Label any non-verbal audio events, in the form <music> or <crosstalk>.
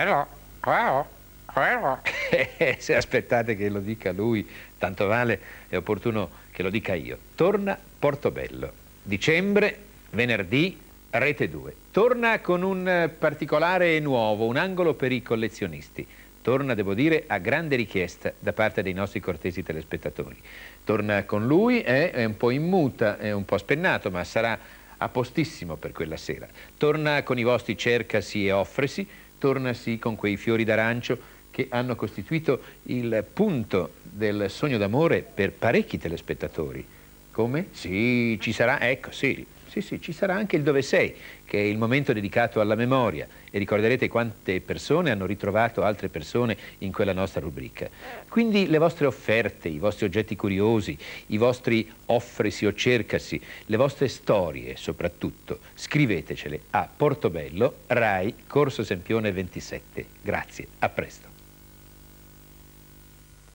<laughs> se aspettate che lo dica lui, tanto vale, è opportuno che lo dica io. Torna Portobello, dicembre, venerdì, rete 2. Torna con un eh, particolare nuovo, un angolo per i collezionisti. Torna, devo dire, a grande richiesta da parte dei nostri cortesi telespettatori. Torna con lui, eh, è un po' in muta, è un po' spennato, ma sarà a postissimo per quella sera. Torna con i vostri cercasi e offresi, tornasi con quei fiori d'arancio che hanno costituito il punto del sogno d'amore per parecchi telespettatori. Come? Sì, ci sarà, ecco, sì, sì, sì, ci sarà anche il Dove sei, che è il momento dedicato alla memoria e ricorderete quante persone hanno ritrovato altre persone in quella nostra rubrica. Quindi le vostre offerte, i vostri oggetti curiosi, i vostri offresi o cercasi, le vostre storie soprattutto, scrivetecele a Portobello, RAI, Corso Sempione 27. Grazie, a presto.